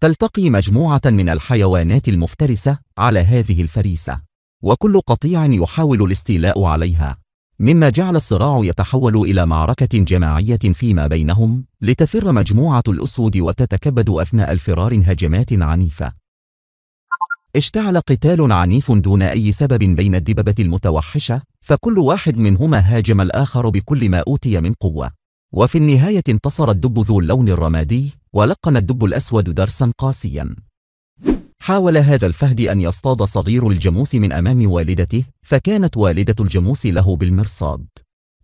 تلتقي مجموعة من الحيوانات المفترسة على هذه الفريسة وكل قطيع يحاول الاستيلاء عليها مما جعل الصراع يتحول إلى معركة جماعية فيما بينهم لتفر مجموعة الأسود وتتكبد أثناء الفرار هجمات عنيفة اشتعل قتال عنيف دون أي سبب بين الدببة المتوحشة فكل واحد منهما هاجم الآخر بكل ما أوتي من قوة وفي النهاية انتصر الدب ذو اللون الرمادي ولقن الدب الأسود درسا قاسيا حاول هذا الفهد أن يصطاد صغير الجاموس من أمام والدته فكانت والدة الجاموس له بالمرصاد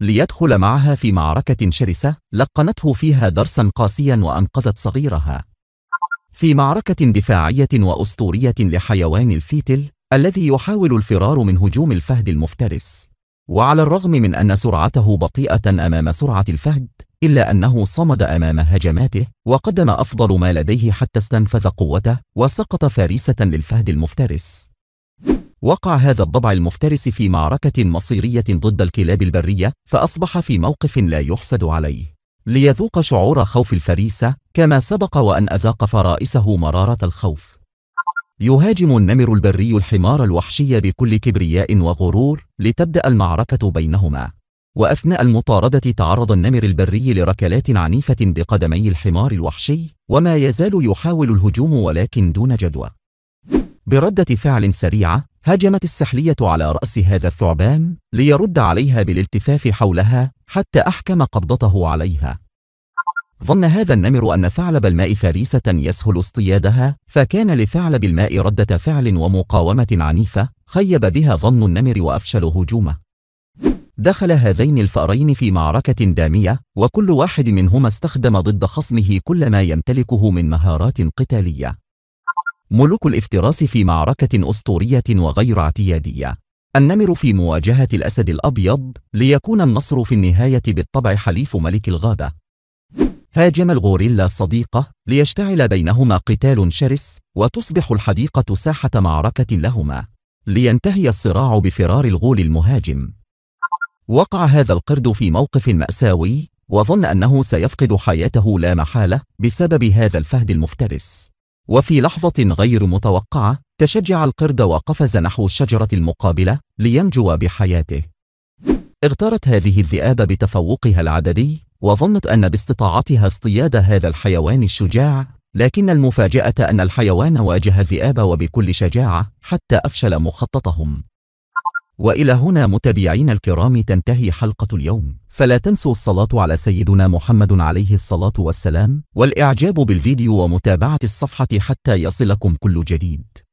ليدخل معها في معركة شرسة لقنته فيها درسا قاسيا وأنقذت صغيرها في معركة دفاعية وأسطورية لحيوان الفيتل الذي يحاول الفرار من هجوم الفهد المفترس وعلى الرغم من أن سرعته بطيئة أمام سرعة الفهد إلا أنه صمد أمام هجماته وقدم أفضل ما لديه حتى استنفذ قوته وسقط فريسة للفهد المفترس وقع هذا الضبع المفترس في معركة مصيرية ضد الكلاب البرية فأصبح في موقف لا يحسد عليه ليذوق شعور خوف الفريسة كما سبق وأن أذاق فرائسه مرارة الخوف يهاجم النمر البري الحمار الوحشي بكل كبرياء وغرور لتبدأ المعركة بينهما وأثناء المطاردة تعرض النمر البري لركلات عنيفة بقدمي الحمار الوحشي وما يزال يحاول الهجوم ولكن دون جدوى بردة فعل سريعة هاجمت السحلية على رأس هذا الثعبان ليرد عليها بالالتفاف حولها حتى أحكم قبضته عليها ظن هذا النمر أن ثعلب الماء فريسة يسهل اصطيادها فكان لثعلب الماء ردة فعل ومقاومة عنيفة خيب بها ظن النمر وأفشل هجومه دخل هذين الفأرين في معركة دامية وكل واحد منهما استخدم ضد خصمه كل ما يمتلكه من مهارات قتالية ملوك الافتراس في معركة أسطورية وغير اعتيادية النمر في مواجهة الأسد الأبيض ليكون النصر في النهاية بالطبع حليف ملك الغابة هاجم الغوريلا الصديقة ليشتعل بينهما قتال شرس وتصبح الحديقة ساحة معركة لهما لينتهي الصراع بفرار الغول المهاجم وقع هذا القرد في موقف مأساوي وظن أنه سيفقد حياته لا محالة بسبب هذا الفهد المفترس وفي لحظة غير متوقعة تشجع القرد وقفز نحو الشجرة المقابلة لينجو بحياته اغترت هذه الذئاب بتفوقها العددي وظنت أن باستطاعتها اصطياد هذا الحيوان الشجاع لكن المفاجأة أن الحيوان واجه الذئاب وبكل شجاعة حتى أفشل مخططهم وإلى هنا متابعين الكرام تنتهي حلقة اليوم فلا تنسوا الصلاة على سيدنا محمد عليه الصلاة والسلام والإعجاب بالفيديو ومتابعة الصفحة حتى يصلكم كل جديد